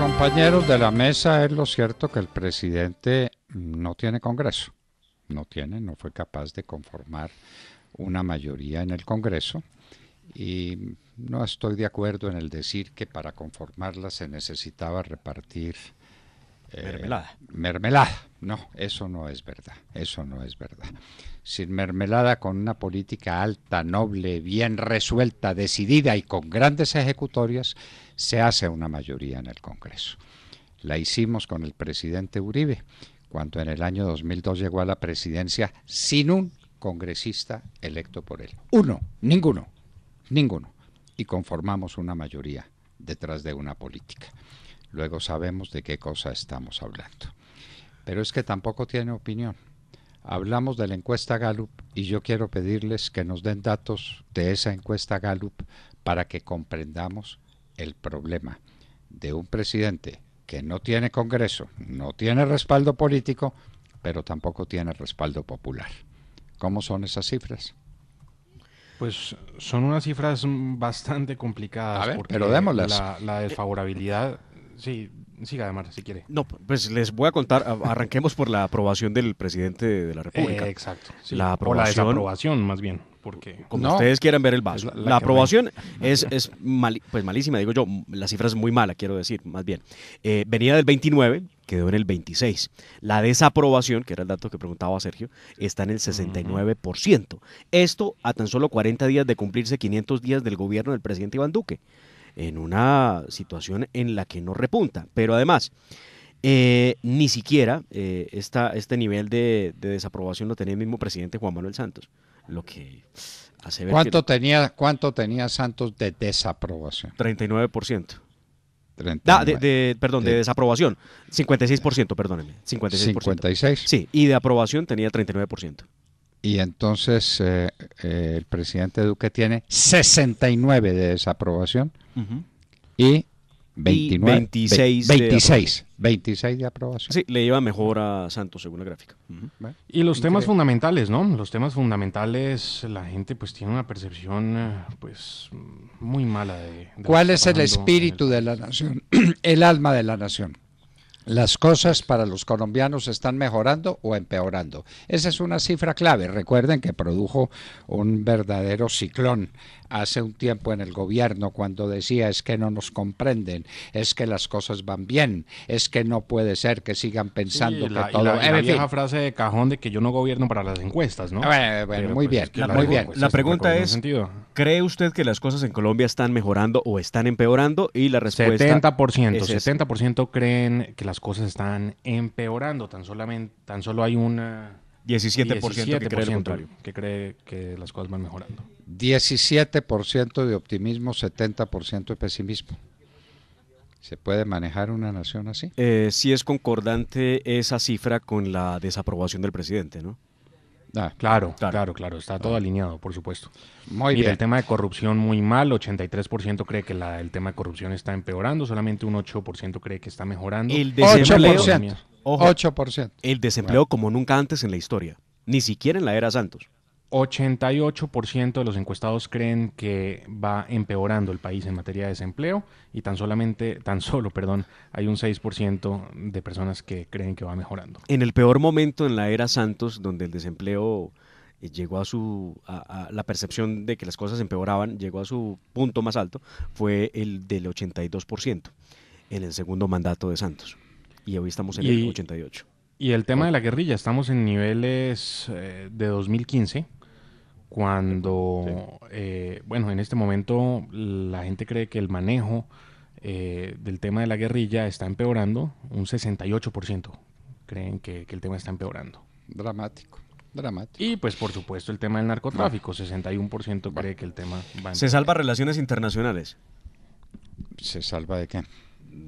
compañeros de la mesa, es lo cierto que el presidente no tiene Congreso. No tiene, no fue capaz de conformar una mayoría en el Congreso. Y no estoy de acuerdo en el decir que para conformarla se necesitaba repartir eh, mermelada. Mermelada. No, eso no es verdad. Eso no es verdad. Sin mermelada, con una política alta, noble, bien resuelta, decidida y con grandes ejecutorias, se hace una mayoría en el Congreso. La hicimos con el presidente Uribe, cuando en el año 2002 llegó a la presidencia sin un congresista electo por él. Uno, ninguno, ninguno. Y conformamos una mayoría detrás de una política luego sabemos de qué cosa estamos hablando. Pero es que tampoco tiene opinión. Hablamos de la encuesta Gallup y yo quiero pedirles que nos den datos de esa encuesta Gallup para que comprendamos el problema de un presidente que no tiene Congreso, no tiene respaldo político, pero tampoco tiene respaldo popular. ¿Cómo son esas cifras? Pues son unas cifras bastante complicadas. pero démoslas. la desfavorabilidad Sí, siga además, si quiere. No, pues les voy a contar, arranquemos por la aprobación del presidente de la República. Eh, exacto. La aprobación, la desaprobación, más bien. Porque, como ustedes quieran ver el vaso. La, aprobación es, es pues malísima, digo yo, la cifra es muy mala, quiero decir, más bien. Eh, venía del 29, quedó en el 26. La desaprobación, que era el dato que preguntaba Sergio, está en el 69%. Esto a tan solo 40 días de cumplirse 500 días del gobierno del presidente Iván Duque en una situación en la que no repunta. Pero además, eh, ni siquiera eh, este nivel de, desaprobación lo tenía el mismo presidente Juan Manuel Santos, lo que hace ver ¿Cuánto, tenía, ¿Cuánto tenía Santos de desaprobación? 39%. 39. Da, de, perdón, de, desaprobación, 56%, perdónenme. 56%. 56. Sí, y de aprobación tenía 39% y entonces eh, eh, el presidente Duque tiene 69 de desaprobación y 29, 26, 26, de 26 de aprobación. Sí, le lleva mejor a Santos según la gráfica. Y los temas fundamentales, ¿no? Los temas fundamentales, la gente pues tiene una percepción eh, pues muy mala de... ¿Cuál es el espíritu de la nación? el alma de la nación las cosas para los colombianos están mejorando o empeorando. Esa es una cifra clave. Recuerden que produjo un verdadero ciclón hace un tiempo en el gobierno cuando decía es que no nos comprenden, es que las cosas van bien, es que no puede ser que sigan pensando la, que todo... la, frase de cajón de que yo no gobierno para las encuestas, ¿no? Eh, muy pues, bien, muy bien. Pues, la pregunta es, ¿cree usted que las cosas en Colombia están mejorando o están empeorando? Y la respuesta... 70%, es 70% creen que las cosas están empeorando, tan, solamente, tan solo hay una 17%, que cree contrario, que cree que las cosas van mejorando. 17% de optimismo, 70% de pesimismo. ¿Se puede manejar una nación así? Eh, si es concordante esa cifra con la desaprobación del presidente, ¿no? Ah. claro, claro, claro, está todo ah. alineado, por supuesto. Muy bien. el tema de corrupción muy mal, 83% cree que el tema de corrupción está empeorando, solamente un 8% cree que está mejorando. El desempleo, 8%. El desempleo como nunca antes en la historia, ni siquiera en la era Santos. 88% de los encuestados creen que va empeorando el país en materia de desempleo y tan solamente, tan solo, perdón, hay un 6% de personas que creen que va mejorando. En el peor momento en la era Santos, donde el desempleo eh, llegó a su la percepción de que las cosas empeoraban, llegó a su punto más alto, fue el del 82% en el segundo mandato de Santos. Y hoy estamos en el 88. Y el tema de la guerrilla, estamos en niveles eh, de 2015, cuando, eh, bueno, en este momento la gente cree que el manejo eh, del tema de la guerrilla está empeorando, un 68% creen que, el tema está empeorando. Dramático. Dramático. Y pues por supuesto el tema del narcotráfico, 61% cree que el tema ¿Se salva relaciones internacionales? ¿Se salva de qué?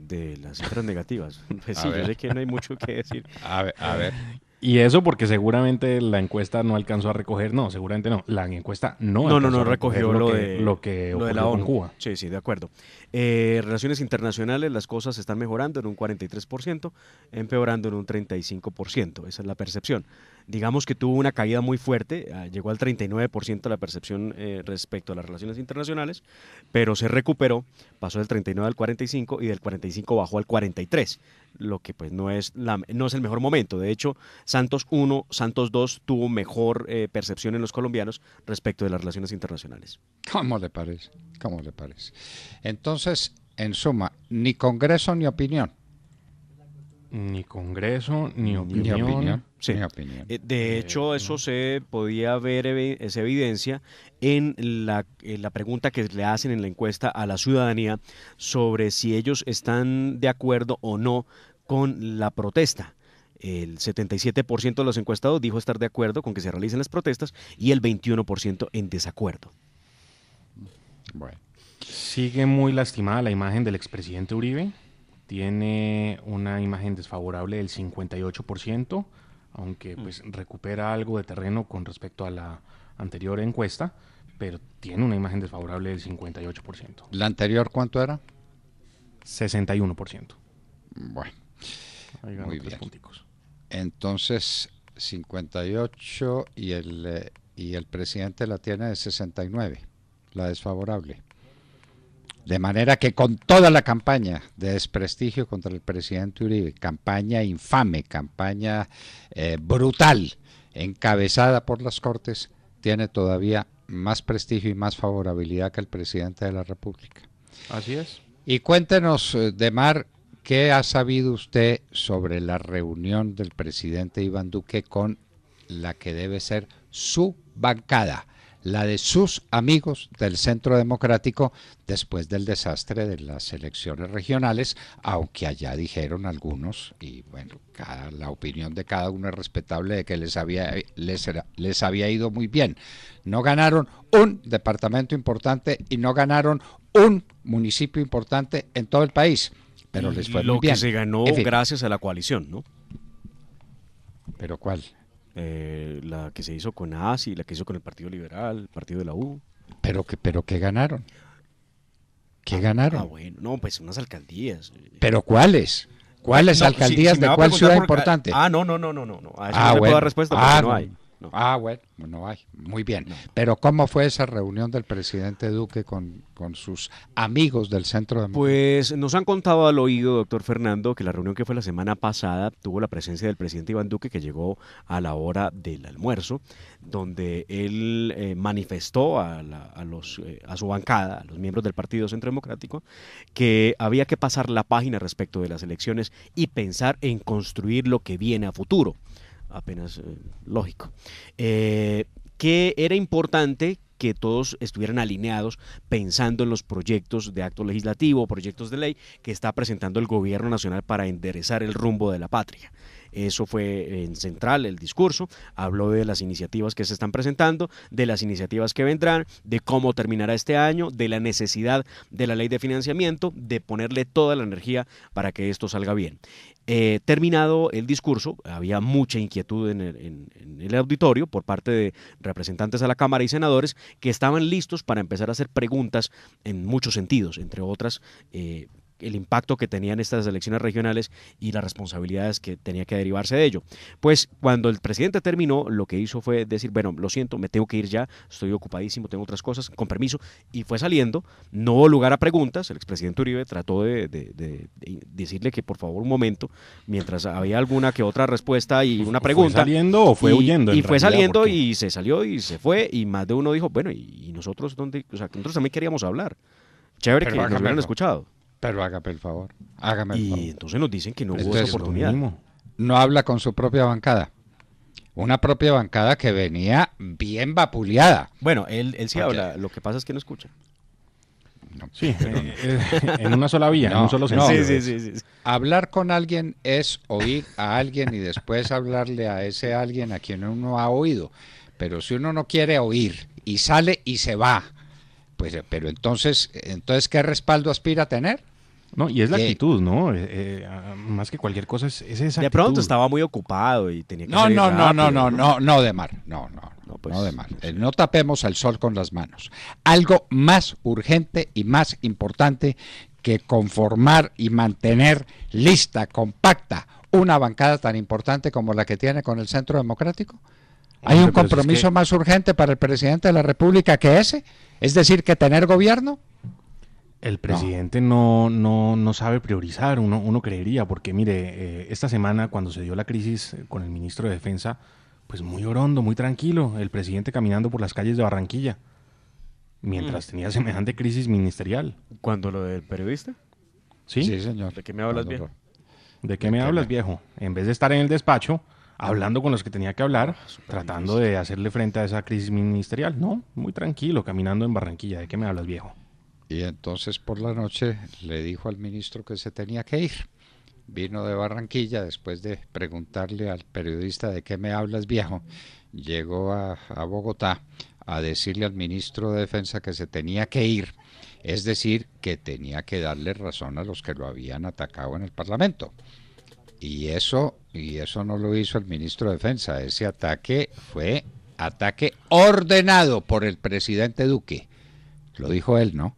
de las cifras negativas. Pues sí, yo sé que no hay mucho que decir. A ver, a ver. Y eso porque seguramente la encuesta no alcanzó a recoger, no, seguramente no, la encuesta no. No, no, no recogió lo, de, lo que la ONU. Cuba. Sí, sí, de acuerdo. Eh, relaciones internacionales, las cosas están mejorando en un 43%, empeorando en un 35%. Esa es la percepción. Digamos que tuvo una caída muy fuerte, ah, llegó al 39% la percepción eh, respecto a las relaciones internacionales, pero se recuperó, pasó del 39 al 45 y del 45 bajó al 43, lo que pues no es, la, no es el mejor momento. De hecho, Santos 1, Santos 2 tuvo mejor eh, percepción en los colombianos respecto de las relaciones internacionales. ¿Cómo le parece? ¿Cómo le parece? Entonces, entonces, en suma, ni Congreso ni opinión. Ni Congreso, ni opinión. Eh, de eh, hecho, eh. eso se podía ver, esa evidencia en la, en la, pregunta que le hacen en la encuesta a la ciudadanía sobre si ellos están de acuerdo o no con la protesta. El 77% de los encuestados dijo estar de acuerdo con que se realicen las protestas y el 21% en desacuerdo. Bueno. Sigue muy lastimada la imagen del expresidente Uribe. Tiene una imagen desfavorable del 58%, aunque mm. pues recupera algo de terreno con respecto a la anterior encuesta, pero tiene una imagen desfavorable del 58%. ¿La anterior cuánto era? 61%. Bueno. muy Entonces, 58 y el, eh, y el presidente la tiene de 69, la desfavorable. De manera que con toda la campaña de desprestigio contra el presidente Uribe, campaña infame, campaña eh, brutal, encabezada por las Cortes, tiene todavía más prestigio y más favorabilidad que el presidente de la República. Así es. Y cuéntenos, eh, Demar, ¿qué ha sabido usted sobre la reunión del presidente Iván Duque con la que debe ser su bancada? la de sus amigos del Centro Democrático después del desastre de las elecciones regionales, aunque allá dijeron algunos, y bueno, cada, la opinión de cada uno es respetable, de que les había, les, había ido muy bien. No ganaron un departamento importante y no ganaron un municipio importante en todo el país, pero les fue muy bien. Lo que se ganó gracias a la coalición, ¿no? ¿Pero cuál? Eh, la que se hizo con ASI, la que hizo con el Partido Liberal, el Partido de la U. Pero que, pero que ganaron. ¿Qué ah, ganaron? Ah, bueno, no, pues unas alcaldías. ¿Pero cuáles? ¿Cuáles pues alcaldías de cuál ciudad importante? Ah, no, no, no, no, no. ah, no respuesta ah, no Ah, bueno, no hay. Muy bien. Pero ¿cómo fue esa reunión del presidente Duque con, sus amigos del centro de... Pues nos han contado al oído, doctor Fernando, que la reunión que fue la semana pasada tuvo la presencia del presidente Iván Duque, que llegó a la hora del almuerzo, donde él eh, manifestó a, los, eh, a su bancada, a los miembros del Partido Centro Democrático, que había que pasar la página respecto de las elecciones y pensar en construir lo que viene a futuro apenas eh, lógico, eh, que era importante que todos estuvieran alineados pensando en los proyectos de acto legislativo, proyectos de ley que está presentando el gobierno nacional para enderezar el rumbo de la patria. Eso fue en central el discurso. Habló de las iniciativas que se están presentando, de las iniciativas que vendrán, de cómo terminará este año, de la necesidad de la ley de financiamiento, de ponerle toda la energía para que esto salga bien. Eh, terminado el discurso, había mucha inquietud en el, auditorio por parte de representantes a la Cámara y senadores que estaban listos para empezar a hacer preguntas en muchos sentidos, entre otras, eh, el impacto que tenían estas elecciones regionales y las responsabilidades que tenía que derivarse de ello. Pues cuando el presidente terminó, lo que hizo fue decir, bueno, lo siento, me tengo que ir ya, estoy ocupadísimo, tengo otras cosas, con permiso, y fue saliendo, no hubo lugar a preguntas, el expresidente Uribe trató de, decirle que por favor un momento, mientras había alguna que otra respuesta y pues, una pregunta. saliendo o fue huyendo? Y fue saliendo y se salió y se fue, y más de uno dijo, bueno, ¿y, nosotros dónde? O sea, nosotros también queríamos hablar. Chévere que nos hubieran escuchado. Pero hágame el favor. Hágame el y entonces nos dicen que no hubo esa oportunidad. No habla con su propia bancada. Una propia bancada que venía bien vapuleada. Bueno, él, sí habla, lo que pasa es que no escucha. sí, en una sola vía, en un solo Sí, sí, sí, Hablar con alguien es oír a alguien y después hablarle a ese alguien a quien uno ha oído. Pero si uno no quiere oír y sale y se va, pues, pero entonces, entonces ¿qué respaldo aspira a tener? No, y es la actitud, ¿no? Eh, eh, ah, más que cualquier cosa es, esa actitud. De pronto estaba muy ocupado y tenía que. No, no, no, no, no, no, no, de mar. No, no, no, no pues, de mar. Pues, eh, no tapemos al sol con las manos. Algo más urgente y más importante que conformar y mantener lista, compacta, una bancada tan importante como la que tiene con el Centro Democrático. ¿Hay un compromiso más urgente para el presidente de la República que ese? Es decir, que tener gobierno. El presidente no, no, sabe priorizar, uno, uno creería, porque mire, eh, esta semana cuando se dio la crisis eh, con el ministro de Defensa, pues muy orondo, muy tranquilo, el presidente caminando por las calles de Barranquilla, mientras mm. tenía semejante crisis ministerial. ¿Cuando lo del periodista? Sí, señor. ¿De qué me hablas, viejo? ¿De qué me hablas, viejo? En vez de estar en el despacho, hablando con los que tenía que hablar, ah, tratando de hacerle frente a esa crisis ministerial. No, muy tranquilo, caminando en Barranquilla. ¿De qué me hablas, viejo? Y entonces por la noche le dijo al ministro que se tenía que ir. Vino de Barranquilla después de preguntarle al periodista de qué me hablas viejo. Llegó a, a Bogotá a decirle al ministro de Defensa que se tenía que ir. Es decir, que tenía que darle razón a los que lo habían atacado en el Parlamento. Y eso, y eso no lo hizo el ministro de Defensa. Ese ataque fue ataque ordenado por el presidente Duque. Lo dijo él, ¿no?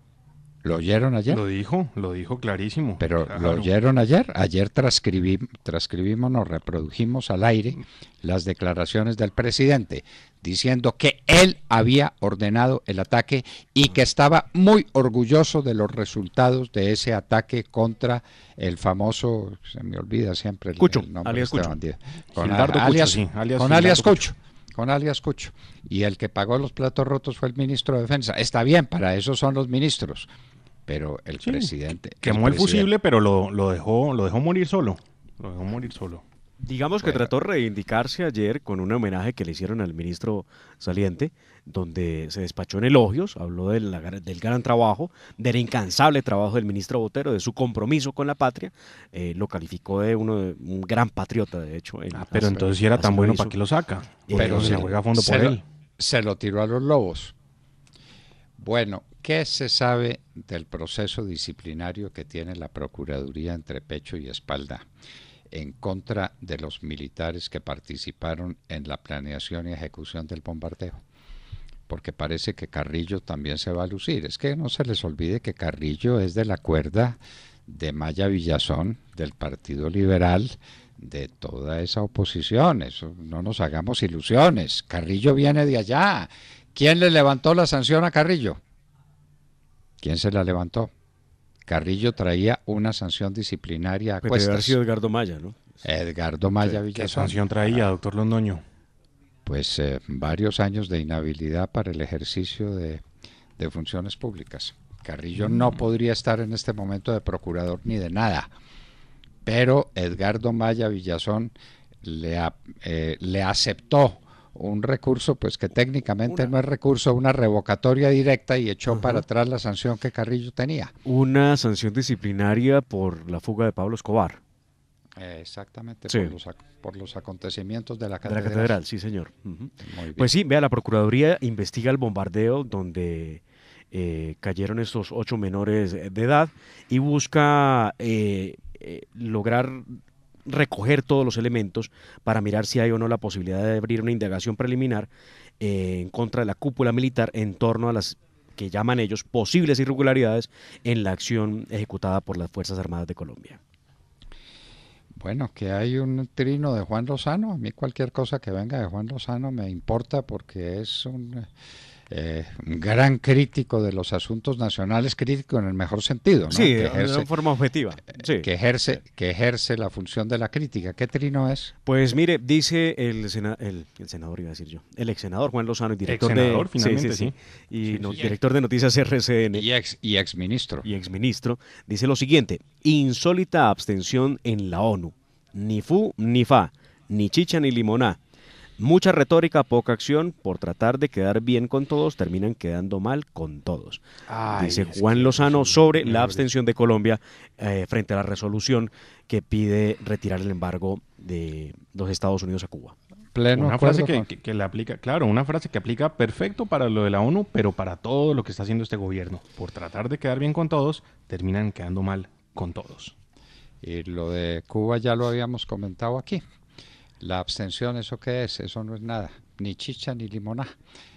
¿Lo oyeron ayer? Lo dijo, lo dijo clarísimo. Pero lo oyeron ayer. Ayer transcribí, transcribimos, nos reprodujimos al aire las declaraciones del presidente diciendo que él había ordenado el ataque y que estaba muy orgulloso de los resultados de ese ataque contra el famoso, se me olvida siempre el, nombre bandido. Con Cucho, alias, con alias Cucho con alias Cucho. Y el que pagó los platos rotos fue el ministro de Defensa. Está bien, para eso son los ministros. Pero el presidente. Quemó el, fusible, pero lo, dejó, lo dejó morir solo. Lo dejó morir solo. Digamos que trató de reivindicarse ayer con un homenaje que le hicieron al ministro saliente, donde se despachó en elogios, habló del, del gran trabajo, del incansable trabajo del ministro Botero, de su compromiso con la patria, eh, lo calificó de uno de, un gran patriota, de hecho. Ah, pero entonces si era tan bueno, ¿para qué lo saca? Eh, pero se, juega a fondo por él. Se lo tiró a los lobos. Bueno, ¿Qué se sabe del proceso disciplinario que tiene la Procuraduría entre pecho y espalda en contra de los militares que participaron en la planeación y ejecución del bombardeo? Porque parece que Carrillo también se va a lucir. Es que no se les olvide que Carrillo es de la cuerda de Maya Villazón, del Partido Liberal, de toda esa oposición. Eso, no nos hagamos ilusiones. Carrillo viene de allá. ¿Quién le levantó la sanción a Carrillo? ¿Quién se la levantó? Carrillo traía una sanción disciplinaria a pues haber sido Edgardo Maya, ¿no? Edgardo Maya Villazón. ¿Qué sanción traía, ah. doctor Londoño? Pues eh, varios años de inhabilidad para el ejercicio de, funciones públicas. Carrillo no mm. podría estar en este momento de procurador ni de nada, pero Edgardo Maya Villazón le eh, aceptó un recurso, pues que técnicamente no es recurso, una revocatoria directa y echó para atrás la sanción que Carrillo tenía. Una sanción disciplinaria por la fuga de Pablo Escobar. exactamente, por, los, acontecimientos de la catedral. De sí, señor. Pues sí, vea, la Procuraduría investiga el bombardeo donde eh, cayeron estos ocho menores de edad y busca eh, eh lograr recoger todos los elementos para mirar si hay o no la posibilidad de abrir una indagación preliminar eh, en contra de la cúpula militar en torno a las que llaman ellos posibles irregularidades en la acción ejecutada por las Fuerzas Armadas de Colombia. Bueno, que hay un trino de Juan Lozano. A mí cualquier cosa que venga de Juan Lozano me importa porque es un un eh, gran crítico de los asuntos nacionales, crítico en el mejor sentido. ¿no? Eh, que ejerce, de forma objetiva. Que, ejerce, la función de la crítica. ¿Qué trino es? Pues mire, dice el, senador, iba a decir yo, el ex senador Juan Lozano, director de, finalmente, Y director de Noticias RCN. Y ex, y ex ministro. Y ex ministro. Dice lo siguiente, insólita abstención en la ONU. Ni fu ni fa, ni chicha ni limoná Mucha retórica, poca acción, por tratar de quedar bien con todos, terminan quedando mal con todos. Dice Juan Lozano sobre la abstención de Colombia eh, frente a la resolución que pide retirar el embargo de los Estados Unidos a Cuba. una frase que, que, le aplica, claro, una frase que aplica perfecto para lo de la ONU, pero para todo lo que está haciendo este gobierno. Por tratar de quedar bien con todos, terminan quedando mal con todos. Y lo de Cuba ya lo habíamos comentado aquí. La abstención, ¿eso qué es? Eso no es nada, ni chicha ni limoná.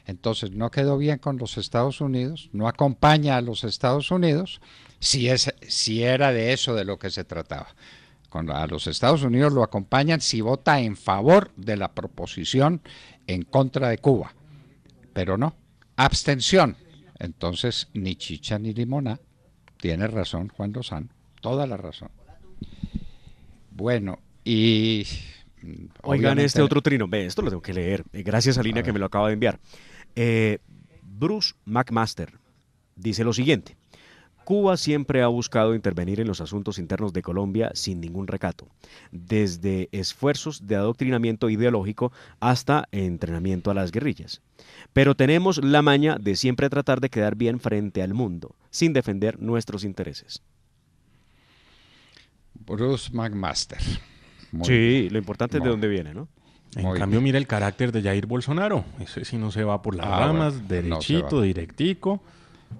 Entonces no quedó bien con los Estados Unidos, no acompaña a los Estados Unidos, si, es, si era de eso de lo que se trataba. Con, a los Estados Unidos lo acompañan si vota en favor de la proposición en contra de Cuba. Pero no, abstención. Entonces, ni chicha ni limoná, Tiene razón Juan Lozano, toda la razón. Bueno, y Oigan este otro trino. Ve, esto lo tengo que leer. Eh, gracias a Lina que me lo acaba de enviar. Eh, Bruce McMaster dice lo siguiente. Cuba siempre ha buscado intervenir en los asuntos internos de Colombia sin ningún recato, desde esfuerzos de adoctrinamiento ideológico hasta entrenamiento a las guerrillas. Pero tenemos la maña de siempre tratar de quedar bien frente al mundo, sin defender nuestros intereses. Bruce McMaster sí, lo importante es de dónde viene, ¿no? En cambio, mira el carácter de Jair Bolsonaro. Ese no se va por las ah, ramas, derechito, directico.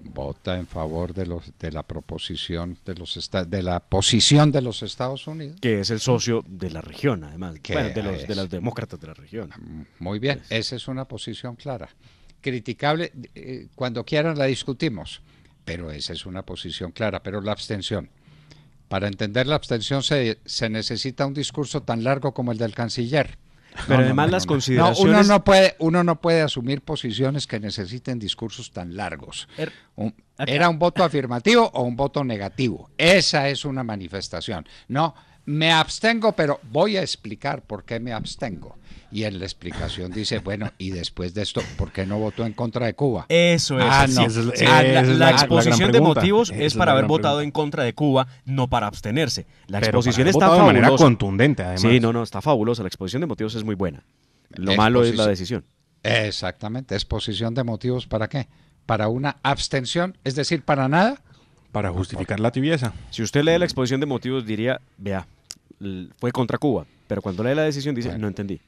Vota en favor de los de la proposición de los de la posición de los Estados Unidos. Que es el socio de la región, además, bueno, de, los, de los demócratas de la región. Mm, muy bien, pues. esa es una posición clara. Criticable, eh, cuando quieran la discutimos, pero esa es una posición clara. Pero la abstención, para entender la abstención se, se necesita un discurso tan largo como el del canciller. Pero además las consideraciones... uno, no puede, uno no puede asumir posiciones que necesiten discursos tan largos. Er, ¿Era un voto afirmativo o un voto negativo? Esa es una manifestación. No, me abstengo, pero voy a explicar por qué me abstengo. Y en la explicación dice, bueno, y después de esto, ¿por qué no votó en contra de Cuba? Eso es. Ah, la, ah, exposición de motivos es para haber votado en contra de Cuba, no para abstenerse. La exposición está de manera contundente, además. Sí, no, no, está fabulosa. La exposición de motivos es muy buena. Lo malo es la decisión. Exactamente. ¿Exposición de motivos para qué? Para una abstención, es decir, para nada. Para justificar la tibieza. Si usted lee la exposición de motivos, diría, vea, fue contra Cuba, pero cuando lee la decisión dice, no entendí.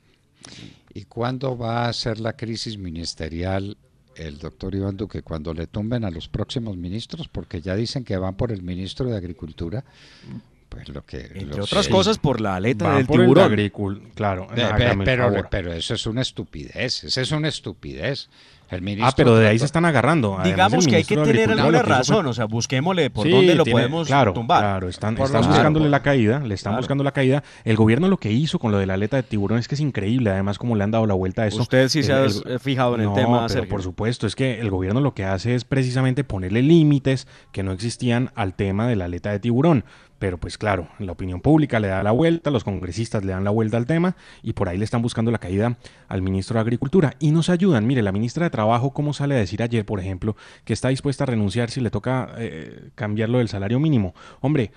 ¿Y cuándo va a ser la crisis ministerial el doctor Iván Duque cuando le tumben a los próximos ministros, porque ya dicen que van por el ministro de Agricultura, pues lo que... otras cosas por la aleta del tiburón. claro. pero, eso es una estupidez, eso es una estupidez. ah, pero de ahí se están agarrando. digamos que hay que tener alguna razón, o sea, busquémosle por dónde lo podemos tumbar. Claro, están, buscándole la caída, le están buscando la caída. El gobierno lo que hizo con lo de la aleta de tiburón es que es increíble, además, como le han dado la vuelta a eso. ¿Ustedes sí se han fijado en el tema, pero por supuesto, es que el gobierno lo que hace es precisamente ponerle límites que no existían al tema de la aleta de tiburón. Pero pues claro, la opinión pública le da la vuelta, los congresistas le dan la vuelta al tema y por ahí le están buscando la caída al ministro de Agricultura y nos ayudan. Mire, la ministra de Trabajo, ¿cómo sale a decir ayer, por ejemplo, que está dispuesta a renunciar si le toca cambiar eh, cambiarlo del salario mínimo? Hombre,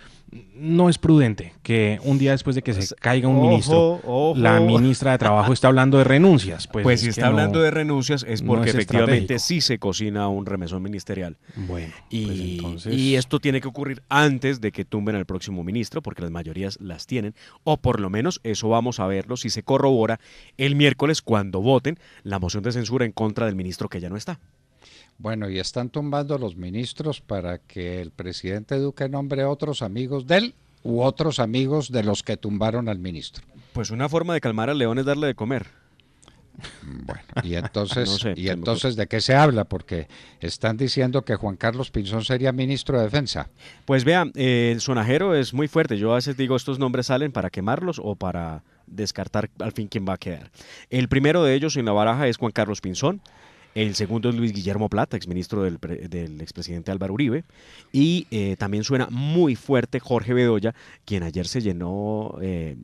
no es prudente que un día después de que se pues, caiga un ministro, la ministra de Trabajo está hablando de renuncias. Pues, pues si está hablando de renuncias es porque efectivamente sí se cocina un remesón ministerial. Bueno, y, pues, y esto tiene que ocurrir antes de que tumben al próximo ministro, porque las mayorías las tienen, o por lo menos eso vamos a verlo si se corrobora el miércoles cuando voten la moción de censura en contra del ministro que ya no está. Bueno, y están tumbando los ministros para que el presidente Duque nombre a otros amigos de él u otros amigos de los que tumbaron al ministro. Pues una forma de calmar al león es darle de comer. Bueno, y entonces, y entonces ¿de qué se habla? Porque están diciendo que Juan Carlos Pinzón sería ministro de Defensa. Pues vean, eh, el sonajero es muy fuerte. Yo a veces digo, estos nombres salen para quemarlos o para descartar al fin quién va a quedar. El primero de ellos en la baraja es Juan Carlos Pinzón. El segundo es Luis Guillermo Plata, exministro del, del expresidente Álvaro Uribe. Y eh, también suena muy fuerte Jorge Bedoya, quien ayer se eh, llenó, de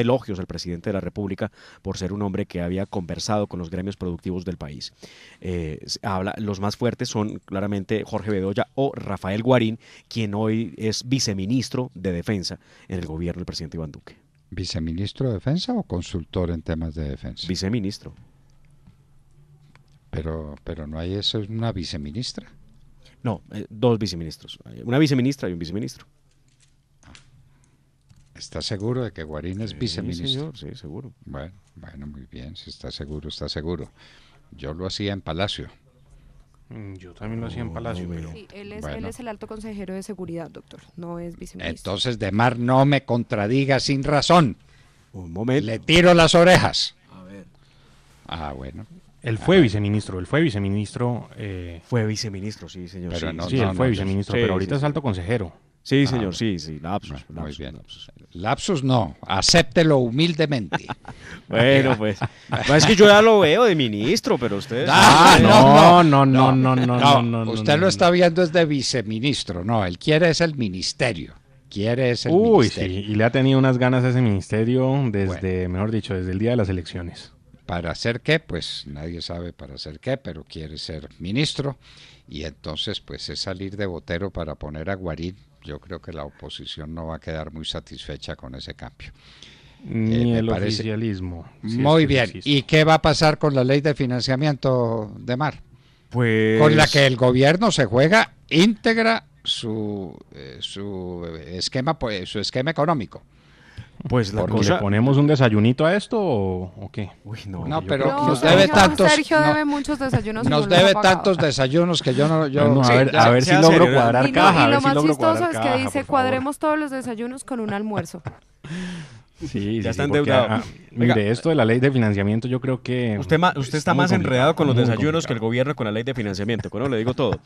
elogios al presidente de la República por ser un hombre que había conversado con los gremios productivos del país. Eh, habla, los más fuertes son claramente Jorge Bedoya o Rafael Guarín, quien hoy es viceministro de Defensa en el gobierno del presidente Iván Duque. ¿Viceministro de Defensa o consultor en temas de defensa? Viceministro. Pero, pero no hay eso, es una viceministra. No, eh, dos viceministros. Una viceministra y un viceministro. Ah. ¿Está seguro de que Guarín es viceministro? Sí, seguro. Bueno, muy bien, si está seguro, está seguro. Yo lo hacía en Palacio. Mm, yo también lo hacía en Palacio, pero... él, es, él es, el alto consejero de seguridad, doctor, no es viceministro. Entonces, de Mar no me contradiga sin razón. Un momento. Le tiro las orejas. A ver. Ah, bueno. Él fue viceministro, él fue viceministro. fue viceministro, sí, señor. Pero sí, él fue viceministro, pero ahorita es alto consejero. Sí, señor, sí, sí, lapsus. lapsus muy bien. Lapsus. no, acéptelo humildemente. bueno, pues. es que yo ya lo veo de ministro, pero usted. Ah, no, no, no, no, no, no, Usted lo está viendo es de viceministro, no, él quiere es el ministerio quiere es Uy, ministerio. sí, y le ha tenido unas ganas a ese ministerio desde, mejor dicho, desde el día de las elecciones. ¿Para hacer qué? Pues nadie sabe para hacer qué, pero quiere ser ministro y entonces pues es salir de Botero para poner a Guarín. Yo creo que la oposición no va a quedar muy satisfecha con ese cambio. Ni eh, el oficialismo. muy bien. ¿Y qué va a pasar con la ley de financiamiento de mar? Pues... Con la que pues el gobierno se juega íntegra su, eh, su, esquema, pues, su esquema económico. Pues ¿Le ponemos un desayunito a esto o, qué? Uy, no. No, pero nos debe tantos. Sergio debe muchos desayunos. Nos debe tantos desayunos que yo no. Yo... a ver, si logro cuadrar caja. Y lo, más si chistoso es que dice: cuadremos todos los desayunos con un almuerzo. Sí, ya está endeudado. Ah, mire, esto de la ley de financiamiento, yo creo que. Usted, usted está, más enredado con los desayunos que el gobierno con la ley de financiamiento. Bueno, le digo todo.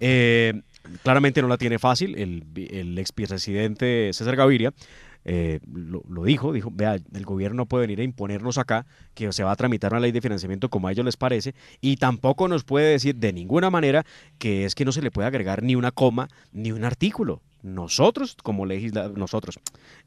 Eh, claramente no la tiene fácil el, el expresidente César Gaviria eh, lo, dijo, dijo, vea, el gobierno no puede venir a imponernos acá que se va a tramitar una ley de financiamiento como a ellos les parece y tampoco nos puede decir de ninguna manera que es que no se le puede agregar ni una coma ni un artículo. Nosotros, como legisladores, nosotros,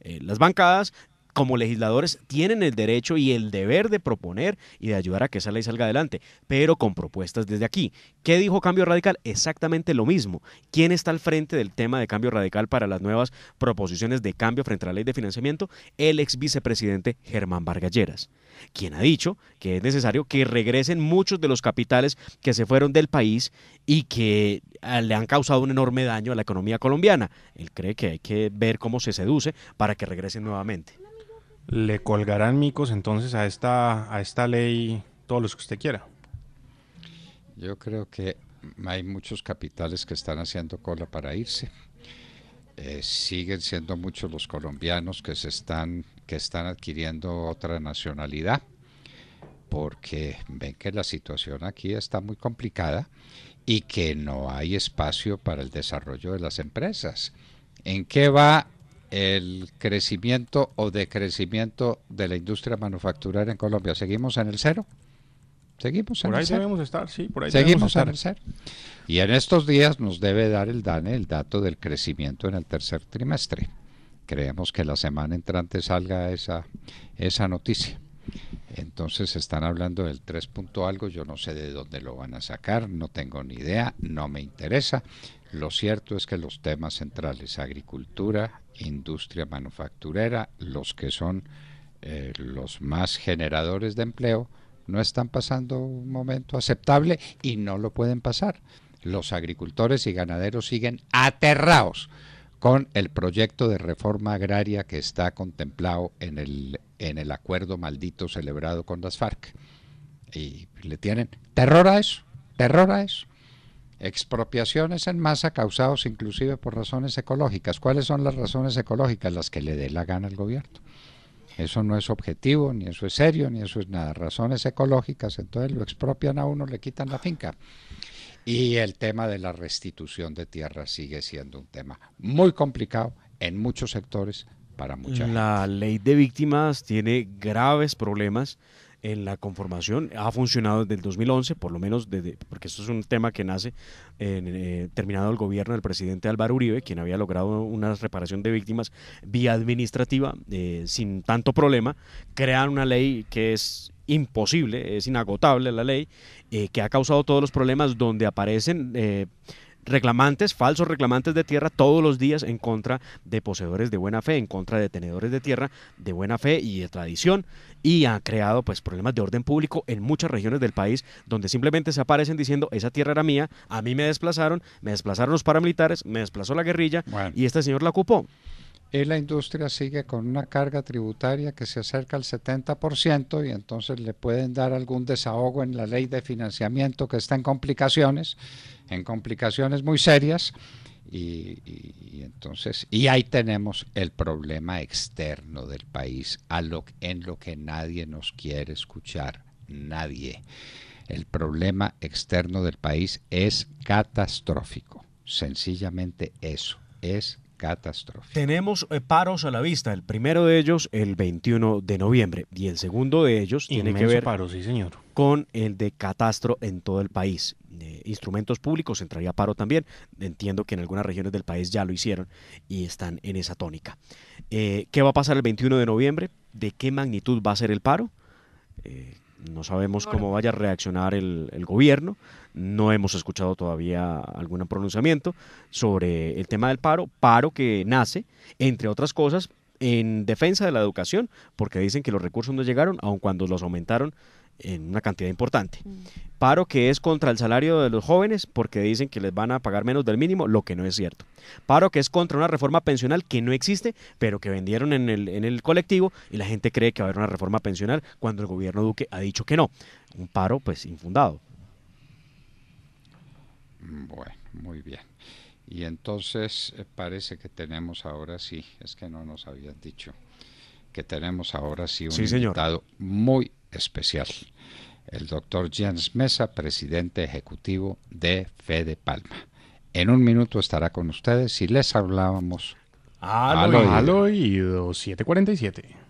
eh, las bancadas, como legisladores tienen el derecho y el deber de proponer y de ayudar a que esa ley salga adelante, pero con propuestas desde aquí. ¿Qué dijo Cambio Radical? Exactamente lo mismo. ¿Quién está al frente del tema de Cambio Radical para las nuevas proposiciones de cambio frente a la ley de financiamiento? El ex vicepresidente Germán Vargas quien ha dicho que es necesario que regresen muchos de los capitales que se fueron del país y que ah, le han causado un enorme daño a la economía colombiana. Él cree que hay que ver cómo se seduce para que regresen nuevamente le colgarán micos entonces a esta, a esta ley todos los que usted quiera. Yo creo que hay muchos capitales que están haciendo cola para irse. Eh, siguen siendo muchos los colombianos que se están que están adquiriendo otra nacionalidad porque ven que la situación aquí está muy complicada y que no hay espacio para el desarrollo de las empresas. ¿En qué va el crecimiento o decrecimiento de la industria manufacturera en Colombia. ¿Seguimos en el cero? Seguimos en el cero. debemos estar, sí, por ahí Seguimos estar. en el cero. Y en estos días nos debe dar el DANE el dato del crecimiento en el tercer trimestre. Creemos que la semana entrante salga esa, esa noticia. Entonces están hablando del 3 punto algo, yo no sé de dónde lo van a sacar, no tengo ni idea, no me interesa. Lo cierto es que los temas centrales, agricultura, industria manufacturera, los que son eh, los más generadores de empleo, no están pasando un momento aceptable y no lo pueden pasar. Los agricultores y ganaderos siguen aterrados con el proyecto de reforma agraria que está contemplado en el, en el acuerdo maldito celebrado con las FARC. Y le tienen terror a eso, terror a eso. Expropiaciones en masa causados inclusive por razones ecológicas. ¿Cuáles son las razones ecológicas? Las que le dé la gana al gobierno. Eso no es objetivo, ni eso es serio, ni eso es nada. Razones ecológicas, entonces lo expropian a uno, le quitan la finca. Y el tema de la restitución de tierra sigue siendo un tema muy complicado en muchos sectores para mucha la ley de víctimas tiene graves problemas en la conformación ha funcionado desde el 2011, por lo menos desde, porque esto es un tema que nace en, eh, terminado el gobierno del presidente Álvaro Uribe, quien había logrado una reparación de víctimas vía administrativa eh, sin tanto problema, crean una ley que es imposible, es inagotable la ley, eh, que ha causado todos los problemas donde aparecen reclamantes, falsos reclamantes de tierra todos los días en contra de poseedores de buena fe, en contra de tenedores de tierra de buena fe y de tradición y ha creado pues problemas de orden público en muchas regiones del país donde simplemente se aparecen diciendo esa tierra era mía, a mí me desplazaron, me desplazaron los paramilitares, me desplazó la guerrilla y este señor la ocupó y la industria sigue con una carga tributaria que se acerca al 70% y entonces le pueden dar algún desahogo en la ley de financiamiento que está en complicaciones, en complicaciones muy serias. Y, entonces y ahí tenemos el problema externo del país a lo, en lo que nadie nos quiere escuchar nadie el problema externo del país es catastrófico sencillamente eso es catástrofe. Tenemos eh, paros a la vista. El primero de ellos el 21 de noviembre y el segundo de ellos tiene que ver paro, sí, señor. con el de catastro en todo el país. Eh, instrumentos públicos entraría paro también. Entiendo que en algunas regiones del país ya lo hicieron y están en esa tónica. Eh, ¿Qué va a pasar el 21 de noviembre? ¿De qué magnitud va a ser el paro? No sabemos cómo vaya a reaccionar el, el, gobierno. No hemos escuchado todavía algún pronunciamiento sobre el tema del paro. Paro que nace, entre otras cosas, en defensa de la educación, porque dicen que los recursos no llegaron, aun cuando los aumentaron en una cantidad importante. Mm. Paro que es contra el salario de los jóvenes porque dicen que les van a pagar menos del mínimo, lo que no es cierto. Paro que es contra una reforma pensional que no existe, pero que vendieron en el, colectivo y la gente cree que va a haber una reforma pensional cuando el gobierno Duque ha dicho que no. Un paro pues infundado. Bueno, muy bien. Y entonces eh, parece que tenemos ahora sí, es que no nos habían dicho, que tenemos ahora sí un sí, muy especial. El doctor Jens Mesa, presidente ejecutivo de Fede Palma. En un minuto estará con ustedes y les hablamos. oído 747.